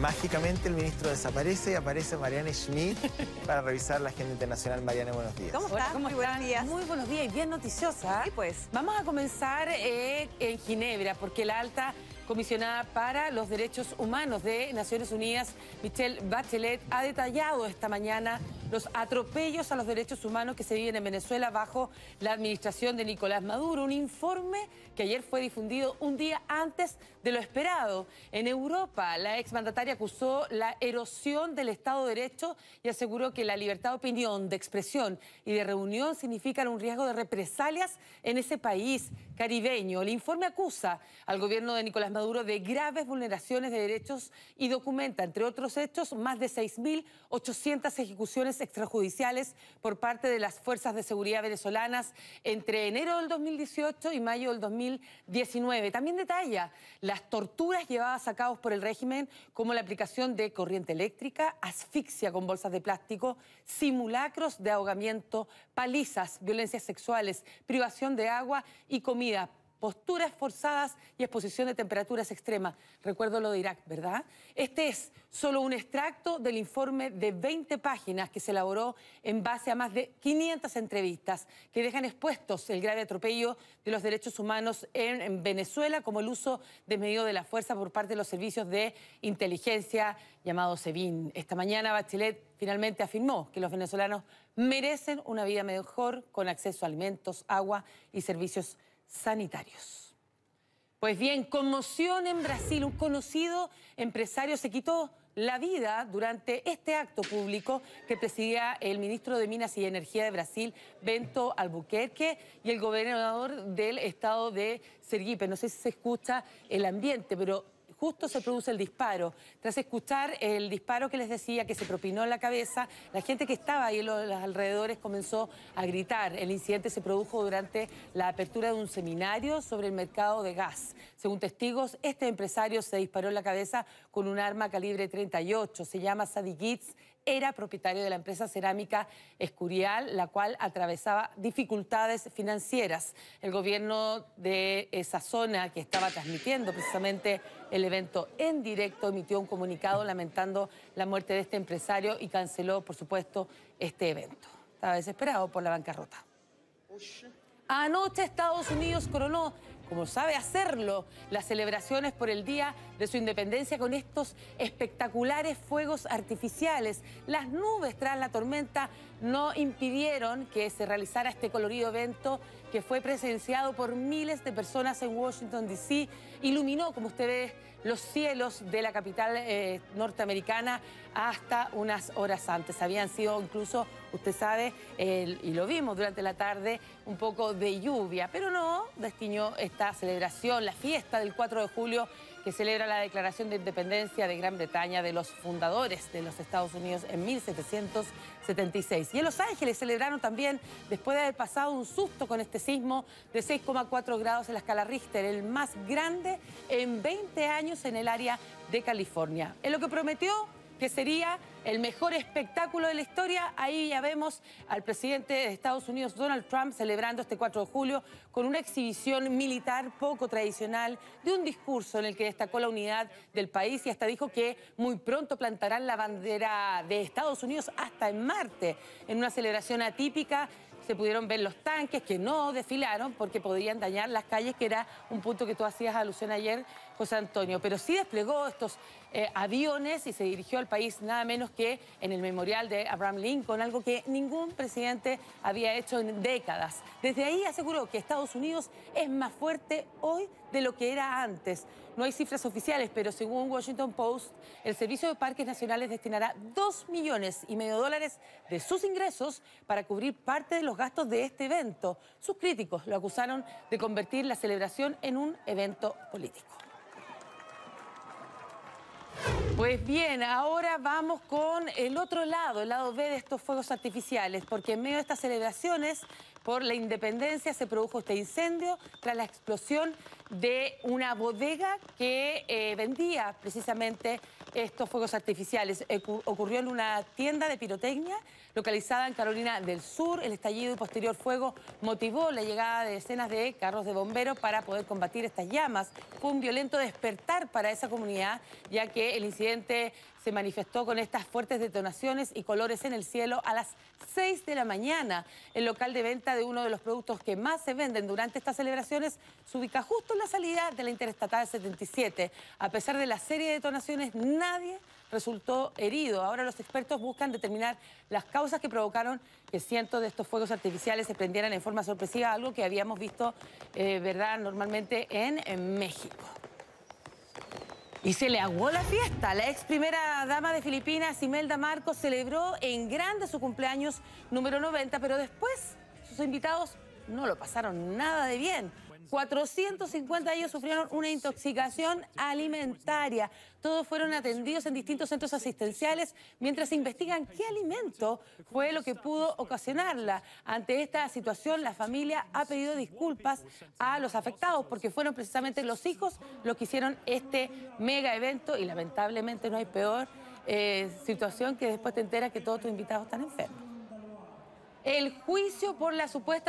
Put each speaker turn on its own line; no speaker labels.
mágicamente el ministro desaparece y aparece Mariana Schmidt para revisar la agenda internacional. Mariana, buenos días. ¿Cómo estás? Muy buenos días. Muy buenos días y bien noticiosa. Sí, pues. Vamos a comenzar eh, en Ginebra, porque la alta comisionada para los derechos humanos de Naciones Unidas, Michelle Bachelet, ha detallado esta mañana los atropellos a los derechos humanos que se viven en Venezuela bajo la administración de Nicolás Maduro. Un informe que ayer fue difundido un día antes de lo esperado. En Europa, la exmandataria acusó la erosión del Estado de Derecho y aseguró que la libertad de opinión, de expresión y de reunión significan un riesgo de represalias en ese país caribeño. El informe acusa al gobierno de Nicolás Maduro de graves vulneraciones de derechos y documenta, entre otros hechos, más de 6.800 ejecuciones extrajudiciales por parte de las fuerzas de seguridad venezolanas entre enero del 2018 y mayo del 2019. También detalla las torturas llevadas a cabo por el régimen, como la aplicación de corriente eléctrica, asfixia con bolsas de plástico, simulacros de ahogamiento, palizas, violencias sexuales, privación de agua y comida posturas forzadas y exposición de temperaturas extremas. Recuerdo lo de Irak, ¿verdad? Este es solo un extracto del informe de 20 páginas que se elaboró en base a más de 500 entrevistas que dejan expuestos el grave atropello de los derechos humanos en, Venezuela, como el uso desmedido de la fuerza por parte de los servicios de inteligencia llamado SEBIN. Esta mañana Bachelet finalmente afirmó que los venezolanos merecen una vida mejor con acceso a alimentos, agua y servicios sanitarios. Pues bien, conmoción en Brasil. Un conocido empresario se quitó la vida durante este acto público que presidía el ministro de Minas y Energía de Brasil, Bento Albuquerque, y el gobernador del estado de Sergipe. No sé si se escucha el ambiente, pero justo se produce el disparo. Tras escuchar el disparo que les decía que se propinó en la cabeza, la gente que estaba ahí en los alrededores comenzó a gritar. El incidente se produjo durante la apertura de un seminario sobre el mercado de gas. Según testigos, este empresario se disparó en la cabeza con un arma calibre 38. Se llama Sadigitz era propietario de la empresa cerámica Escurial, la cual atravesaba dificultades financieras. El gobierno de esa zona que estaba transmitiendo precisamente el evento en directo emitió un comunicado lamentando la muerte de este empresario y canceló, por supuesto, este evento. Estaba desesperado por la bancarrota. Anoche Estados Unidos coronó como sabe hacerlo, las celebraciones por el Día de su Independencia con estos espectaculares fuegos artificiales. Las nubes tras la tormenta no impidieron que se realizara este colorido evento que fue presenciado por miles de personas en Washington, D.C. Iluminó, como ustedes los cielos de la capital eh, norteamericana hasta unas horas antes. Habían sido incluso, usted sabe, y lo vimos durante la tarde, un poco de lluvia, pero no destiñó esta celebración, la fiesta del 4 de julio que celebra la declaración de independencia de Gran Bretaña de los fundadores de los Estados Unidos en 1776. Y en Los Ángeles celebraron también, después de haber pasado un susto con este sismo de 6,4 grados en la escala Richter, el más grande en 20 años en el área de California. En lo que prometió que sería el mejor espectáculo de la historia. Ahí ya vemos al presidente de Estados Unidos, Donald Trump, celebrando este 4 de julio con una exhibición militar poco tradicional de un discurso en el que destacó la unidad del país y hasta dijo que muy pronto plantarán la bandera de Estados Unidos hasta en Marte, en una celebración atípica se pudieron ver los tanques que no desfilaron porque podrían dañar las calles, que era un punto que tú hacías alusión ayer, José Antonio, pero sí desplegó estos eh, aviones y se dirigió al país nada menos que en el memorial de Abraham Lincoln, algo que ningún presidente había hecho en décadas. Desde ahí aseguró que Estados Unidos es más fuerte hoy de lo que era antes. No hay cifras oficiales, pero según Washington Post, el Servicio de Parques Nacionales destinará 2 millones y medio de dólares de sus ingresos para cubrir parte de los gastos de este evento. Sus críticos lo acusaron de convertir la celebración en un evento político. Pues bien, ahora vamos con el otro lado, el lado B de estos fuegos artificiales, porque en medio de estas celebraciones por la independencia se produjo este incendio tras la explosión de una bodega que eh, vendía precisamente estos fuegos artificiales. Ocurrió en una tienda de pirotecnia localizada en Carolina del Sur. El estallido y posterior fuego motivó la llegada de decenas de carros de bomberos para poder combatir estas llamas. Fue un violento despertar para esa comunidad, ya que el incidente se manifestó con estas fuertes detonaciones y colores en el cielo a las 6 de la mañana. El local de venta de uno de los productos que más se venden durante estas celebraciones se ubica justo en la salida de la Interestatal 77. A pesar de la serie de detonaciones, nadie resultó herido. Ahora los expertos buscan determinar las causas que provocaron que cientos de estos fuegos artificiales se prendieran en forma sorpresiva, algo que habíamos visto, eh, ¿verdad?, normalmente en México. Y se le aguó la fiesta. La ex primera dama de Filipinas, Imelda Marcos, celebró en grande su cumpleaños número 90, pero después sus invitados no lo pasaron nada de bien. 450 de ellos sufrieron una intoxicación alimentaria. Todos fueron atendidos en distintos centros asistenciales mientras investigan qué alimento fue lo que pudo ocasionarla. Ante esta situación, la familia ha pedido disculpas a los afectados porque fueron precisamente los hijos los que hicieron este mega evento y lamentablemente no hay peor eh, situación que después te enteras que todos tus invitados están enfermos. El juicio por la supuesta...